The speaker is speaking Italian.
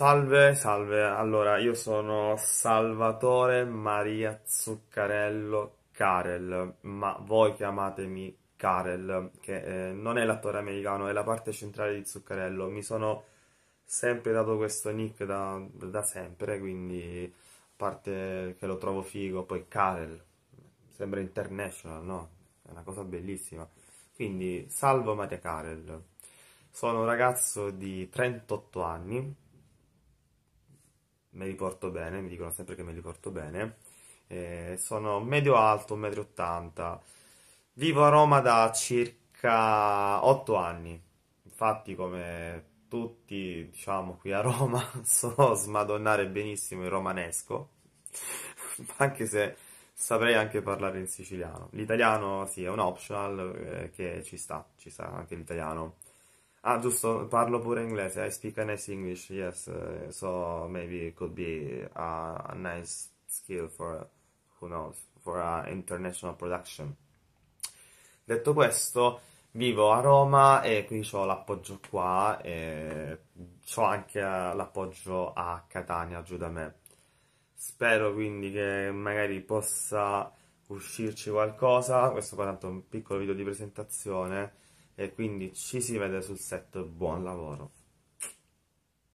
Salve, salve. Allora, io sono Salvatore Maria Zuccarello Karel, ma voi chiamatemi Karel, che eh, non è l'attore americano, è la parte centrale di Zuccarello. Mi sono sempre dato questo nick da, da sempre, quindi a parte che lo trovo figo, poi Karel, sembra international, no? È una cosa bellissima. Quindi, salvo Maria Karel. Sono un ragazzo di 38 anni, me li porto bene, mi dicono sempre che me li porto bene. Eh, sono medio alto, 1,80 m. Vivo a Roma da circa 8 anni. Infatti, come tutti, diciamo, qui a Roma, so smadonnare benissimo il romanesco, anche se saprei anche parlare in siciliano. L'italiano, sì, è un optional eh, che ci sta, ci sta anche l'italiano Ah, giusto, parlo pure inglese. I speak a nice English, yes. Uh, so maybe it could be a, a nice skill for, who knows, for an international production. Detto questo, vivo a Roma e quindi ho l'appoggio qua e ho anche eh, l'appoggio a Catania giù da me. Spero quindi che magari possa uscirci qualcosa. Questo qua tanto è un piccolo video di presentazione e quindi ci si vede sul set, buon lavoro!